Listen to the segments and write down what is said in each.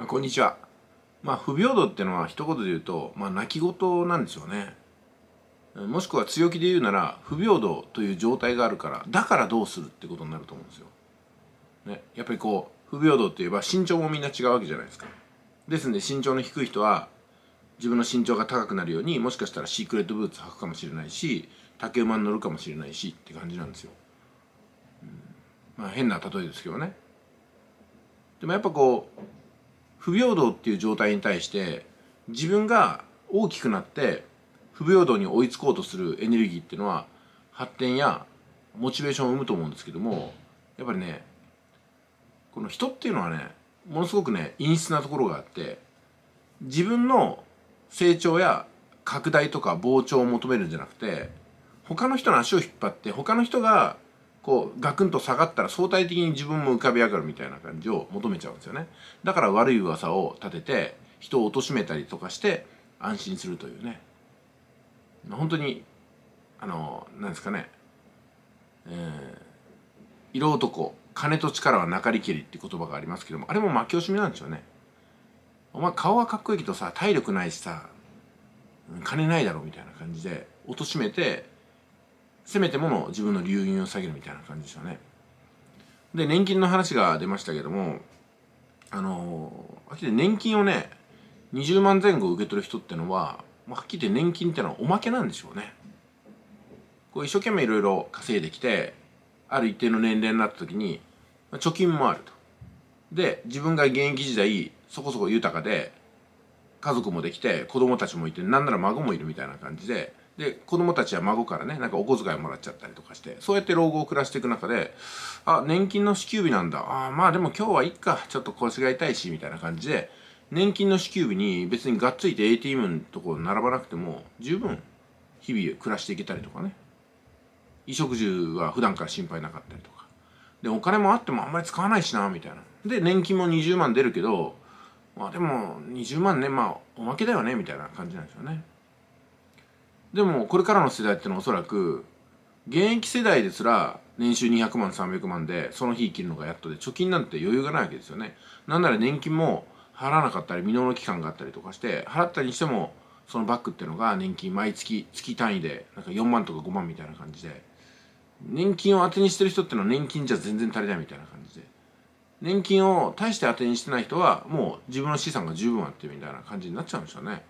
まあ、こんにちは。まあ、不平等ってのは一言で言うと、まあ、泣き言なんですよね。もしくは強気で言うなら、不平等という状態があるから、だからどうするってことになると思うんですよ。ね、やっぱりこう、不平等って言えば身長もみんな違うわけじゃないですか。ですんで身長の低い人は、自分の身長が高くなるように、もしかしたらシークレットブーツ履くかもしれないし、竹馬に乗るかもしれないしって感じなんですよ。うん、まあ変な例えですけどね。でもやっぱこう不平等っていう状態に対して自分が大きくなって不平等に追いつこうとするエネルギーっていうのは発展やモチベーションを生むと思うんですけどもやっぱりねこの人っていうのはねものすごくね陰湿なところがあって自分の成長や拡大とか膨張を求めるんじゃなくて他の人の足を引っ張って他の人がこうガクンと下がったら相対的に自分も浮かび上がるみたいな感じを求めちゃうんですよねだから悪い噂を立てて人を貶めたりとかして安心するというね本当にあのなんですかね、えー、色男金と力はなかりきりって言葉がありますけどもあれも負け惜しみなんでしょうねお前顔はかっこいいけどさ体力ないしさ金ないだろみたいな感じで貶めてせめてもの自分の流入を下げるみたいな感じですよね。で、年金の話が出ましたけども、あのー、はっきり年金をね、20万前後受け取る人ってのは、まあ、はっきり言って年金ってのはおまけなんでしょうね。こう一生懸命いろいろ稼いできて、ある一定の年齢になった時に、まあ、貯金もあると。で、自分が現役時代、そこそこ豊かで、家族もできて、子供たちもいて、なんなら孫もいるみたいな感じで、で子供たちや孫からねなんかお小遣いもらっちゃったりとかしてそうやって老後を暮らしていく中であ年金の支給日なんだあまあでも今日はいっかちょっと腰が痛いしみたいな感じで年金の支給日に別にがっついて ATM のところ並ばなくても十分日々暮らしていけたりとかね衣食住は普段から心配なかったりとかでお金もあってもあんまり使わないしなみたいなで年金も20万出るけどまあでも20万ねまあおまけだよねみたいな感じなんですよね。でもこれからの世代ってのはおそらく現役世代ですら年収200万300万でその日生きるのがやっとで貯金なんて余裕がないわけですよねなんなら年金も払わなかったり未納の期間があったりとかして払ったにしてもそのバックっていうのが年金毎月月単位でなんか4万とか5万みたいな感じで年金を当てにしてる人っていうのは年金じゃ全然足りないみたいな感じで年金を大して当てにしてない人はもう自分の資産が十分あってみたいな感じになっちゃうんでしょうね。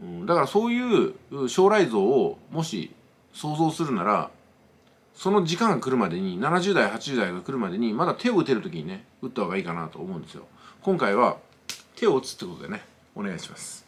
うん、だからそういう将来像をもし想像するならその時間が来るまでに70代80代が来るまでにまだ手を打てる時にね打った方がいいかなと思うんですよ今回は手を打つってことでねお願いします